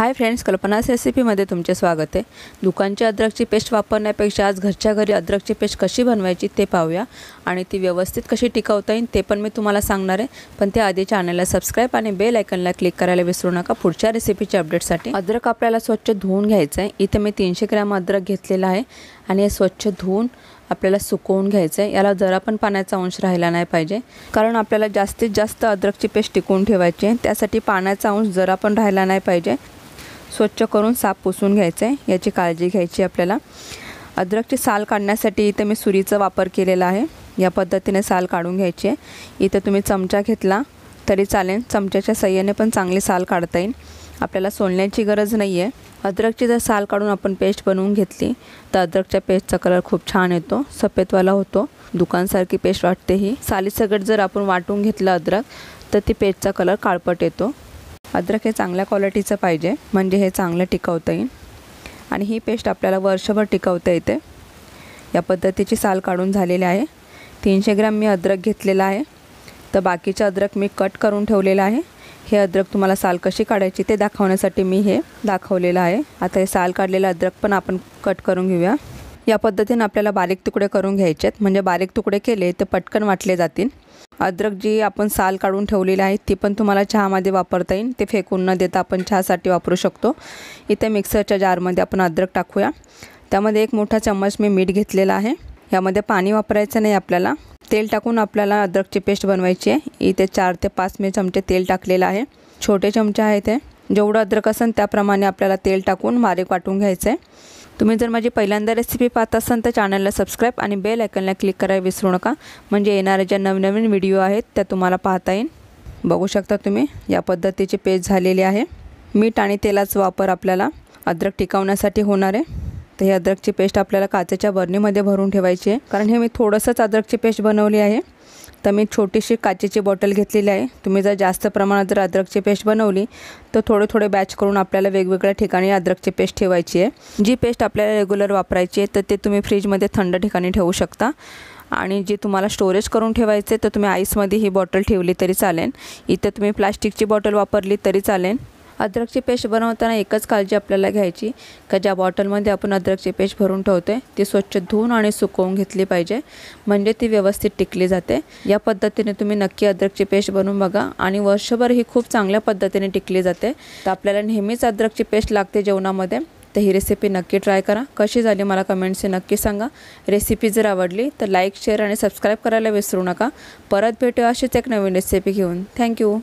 hi friends कल्पनास रेसिपीमध्ये तुमचे स्वागत आहे दुकानची अद्रकची पेस्ट वापरण्यापेक्षा आज घरच्या घरी अद्रकची पेस्ट कशी बनवायची ते पाहूया आणि ती व्यवस्थित कशी टिकवता येईल ते पण मी तुम्हाला सांगणार आहे पण त्या आधी चॅनलला सबस्क्राईब आणि बेल आयकनला क्लिक करायला विसरू नका पुढच्या रेसिपीच्या अपडेटसाठी अद्रक आपल्याला स्वच्छ धुवून घ्यायचं आहे इथे मी तीनशे ग्रॅम अद्रक घेतलेला आहे आणि हे स्वच्छ धुवून आपल्याला सुकवून घ्यायचं आहे याला जरा पण पाण्याचा अंश राहिला नाही पाहिजे कारण आपल्याला जास्तीत जास्त अद्रकची पेस्ट टिकवून ठेवायची आहे त्यासाठी पाण्याचा अंश जरा पण राहिला नाही पाहिजे स्वच्छ करून साफ पुसून घ्यायचं आहे याची काळजी घ्यायची आपल्याला अद्रकची साल काढण्यासाठी इथं मी सुरीचा वापर केलेला आहे या पद्धतीने साल काढून घ्यायची आहे इथं तुम्ही चमचा घेतला तरी चालेल चमच्याच्या सह्याने पण चांगली साल काढता येईल आपल्याला सोलण्याची गरज नाही आहे अद्रकची जर साल काढून आपण पेस्ट बनवून घेतली तर अद्रकच्या पेस्टचा कलर खूप छान येतो सफेदवाला होतो दुकानसारखी पेस्ट वाटते ही सालीसगट जर आपण वाटून घेतलं अद्रक तर ती पेस्टचा कलर काळपट येतो अद्रक हे चांगल्या क्वालिटीचं पाहिजे म्हणजे हे चांगलं टिकवता येईल आणि ही पेस्ट आपल्याला वर्षभर टिकवता येते या पद्धतीची साल काढून झालेली आहे तीनशे ग्रॅम मी अद्रक घेतलेला आहे तर बाकीचं अद्रक मी कट करून ठेवलेलं आहे हे अद्रक तुम्हाला साल कशी काढायची ते दाखवण्यासाठी मी हे दाखवलेलं आहे आता हे साल काढलेलं अद्रक पण आपण कट करून घेऊया या पद्धतीने आपल्याला बारीक तुकडे करून घ्यायचे आहेत म्हणजे बारीक तुकडे केले तर पटकन वाटले जातील अद्रक जी आपण साल काढून ठेवलेली आहे ती पण तुम्हाला चहामध्ये वापरता येईल ते फेकून न देता आपण चहासाठी वापरू शकतो इथे मिक्सरच्या जारमध्ये आपण अद्रक टाकूया त्यामध्ये एक मोठा चम्मच मी मीठ घेतलेला आहे यामध्ये पाणी वापरायचं नाही आपल्याला तेल टाकून आपल्याला अद्रकची पेस्ट बनवायची आहे इथे चार ते पाच मी चमचे तेल टाकलेलं आहे छोटे चमचे आहे ते जेवढं अद्रक असेल त्याप्रमाणे आपल्याला तेल टाकून बारीक वाटून घ्यायचं आहे तुम्ही जर माझी पहिल्यांदा रेसिपी पाहत असाल तर चॅनलला सबस्क्राईब आणि बेल आयकनला क्लिक करायला विसरू नका म्हणजे येणाऱ्या ज्या नवनवीन व्हिडिओ आहेत त्या तुम्हाला पाहता येईल बघू शकता तुम्ही या पद्धतीची पेस्ट झालेली आहे मीठ आणि तेलाचा वापर आपल्याला अद्रक टिकवण्यासाठी होणार आहे तर हे अद्रकची पेस्ट आपल्याला काचेच्या बरणीमध्ये भरून ठेवायची आहे कारण हे मी थोडंसंच अद्रकची पेस्ट बनवली आहे तर मी छोटीशी काचेची बॉटल घेतलेली आहे तुम्ही जर जास्त प्रमाणात जर अद्रकची पेस्ट बनवली तर थोडे थोडे बॅच करून आपल्याला वेगवेगळ्या ठिकाणी अद्रकची पेस्ट ठेवायची आहे जी पेस्ट आपल्याला रेग्युलर वापरायची आहे तर ते तुम्ही फ्रीजमध्ये थंड ठिकाणी ठेवू शकता आणि जे तुम्हाला स्टोरेज करून ठेवायचे तर तुम्ही आईसमध्ये ही बॉटल ठेवली तरी चालेल इथं तुम्ही प्लास्टिकची बॉटल वापरली तरी चालेल अद्रकची पेस्ट बनवताना एकच काळजी आपल्याला घ्यायची का ज्या बॉटलमध्ये आपण अद्रकची पेस्ट भरून ठेवते ती स्वच्छ धुवून आणि सुकवून घेतली पाहिजे म्हणजे ती व्यवस्थित टिकली जाते या पद्धतीने तुम्ही नक्की अद्रकची पेस्ट बनवून बघा आणि वर्षभर ही खूप चांगल्या पद्धतीने टिकली जाते तर आपल्याला नेहमीच अद्रकची पेस्ट लागते जेवणामध्ये तर ही रेसिपी नक्की ट्राय करा कशी झाली मला कमेंट्सने नक्की सांगा रेसिपी जर आवडली तर लाईक शेअर आणि सबस्क्राईब करायला विसरू नका परत भेटू अशीच एक नवीन रेसिपी घेऊन थँक्यू